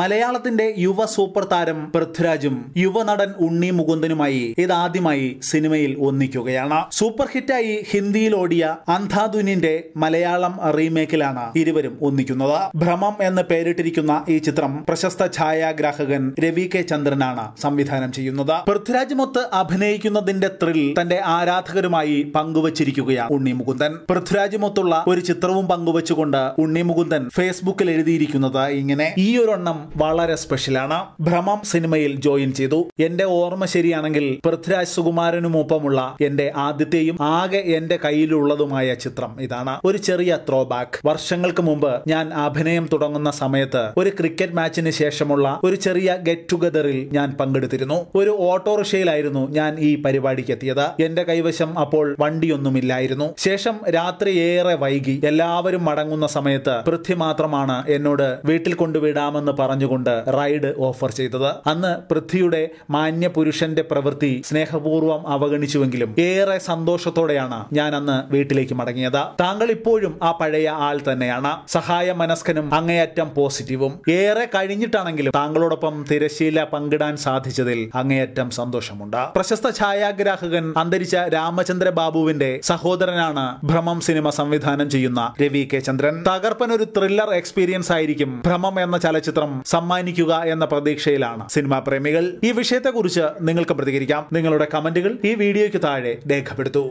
മലയാളത്തിന്റെ യുവ സൂപ്പർ താരം പൃഥ്വിരാജും യുവനടൻ ഉണ്ണി മുകുന്ദനുമായി ഇതാദ്യമായി സിനിമയിൽ ഒന്നിക്കുകയാണ് സൂപ്പർ ഹിറ്റായി ഹിന്ദിയിൽ ഓടിയ അന്ധാധുനിന്റെ മലയാളം റീമേക്കിലാണ് ഇരുവരും ഒന്നിക്കുന്നത് ഭ്രമം എന്ന് പേരിട്ടിരിക്കുന്ന ഈ ചിത്രം പ്രശസ്ത ഛായാഗ്രാഹകൻ രവി കെ ചന്ദ്രനാണ് സംവിധാനം ചെയ്യുന്നത് പൃഥ്വിരാജുമൊത്ത് അഭിനയിക്കുന്നതിന്റെ ത്രിൽ തന്റെ ആരാധകരുമായി പങ്കുവച്ചിരിക്കുകയാണ് ഉണ്ണി മുകുന്ദൻ പൃഥ്വിരാജുമൊത്തുള്ള ഒരു ചിത്രവും പങ്കുവച്ചുകൊണ്ട് ഉണ്ണി മുകുന്ദൻ ഫേസ്ബുക്കിൽ എഴുതിയിരിക്കുന്നത് ഇങ്ങനെ ഈ ഒരെണ്ണം വളരെ സ്പെഷ്യലാണ് ഭ്രമം സിനിമയിൽ ജോയിൻ ചെയ്തു എന്റെ ഓർമ്മ ശരിയാണെങ്കിൽ പൃഥ്വിരാജ് സുകുമാരനുമൊപ്പമുള്ള എന്റെ ആദ്യത്തെയും ആകെ എന്റെ കയ്യിലുള്ളതുമായ ചിത്രം ഇതാണ് ഒരു ചെറിയ ത്രോ ബാക്ക് വർഷങ്ങൾക്ക് മുമ്പ് ഞാൻ അഭിനയം തുടങ്ങുന്ന സമയത്ത് ഒരു ക്രിക്കറ്റ് മാച്ചിന് ശേഷമുള്ള ഒരു ചെറിയ ഗെറ്റ് ടുഗദറിൽ ഞാൻ പങ്കെടുത്തിരുന്നു ഒരു ഓട്ടോറിക്ഷയിലായിരുന്നു ഞാൻ ഈ പരിപാടിക്ക് എത്തിയത് എന്റെ കൈവശം അപ്പോൾ വണ്ടിയൊന്നുമില്ലായിരുന്നു ശേഷം രാത്രി ഏറെ വൈകി എല്ലാവരും മടങ്ങുന്ന സമയത്ത് പൃഥ്വി മാത്രമാണ് എന്നോട് വീട്ടിൽ കൊണ്ടുവിടാമെന്ന് പറഞ്ഞു പറഞ്ഞുകൊണ്ട് റൈഡ് ഓഫർ ചെയ്തത് അന്ന് പൃഥ്വിയുടെ മാന്യപുരുഷന്റെ പ്രവൃത്തി സ്നേഹപൂർവ്വം അവഗണിച്ചുവെങ്കിലും ഏറെ സന്തോഷത്തോടെയാണ് ഞാൻ അന്ന് വീട്ടിലേക്ക് മടങ്ങിയത് താങ്കൾ ഇപ്പോഴും ആ പഴയ ആൾ തന്നെയാണ് സഹായ മനസ്കനും അങ്ങേയറ്റം പോസിറ്റീവും ഏറെ കഴിഞ്ഞിട്ടാണെങ്കിലും താങ്കളോടൊപ്പം തിരശീല പങ്കിടാൻ സാധിച്ചതിൽ അങ്ങേയറ്റം സന്തോഷമുണ്ട് പ്രശസ്ത ഛായാഗ്രാഹകൻ അന്തരിച്ച രാമചന്ദ്ര ബാബുവിന്റെ സഹോദരനാണ് ഭ്രമം സിനിമ സംവിധാനം ചെയ്യുന്ന രവി കെ ചന്ദ്രൻ തകർപ്പനൊരു ത്രില്ലർ എക്സ്പീരിയൻസ് ആയിരിക്കും ഭ്രമം എന്ന ചലച്ചിത്രം സമ്മാനിക്കുക എന്ന പ്രതീക്ഷയിലാണ് സിനിമാ പ്രേമികൾ ഈ വിഷയത്തെക്കുറിച്ച് നിങ്ങൾക്ക് പ്രതികരിക്കാം നിങ്ങളുടെ കമന്റുകൾ ഈ വീഡിയോയ്ക്ക് താഴെ രേഖപ്പെടുത്തൂ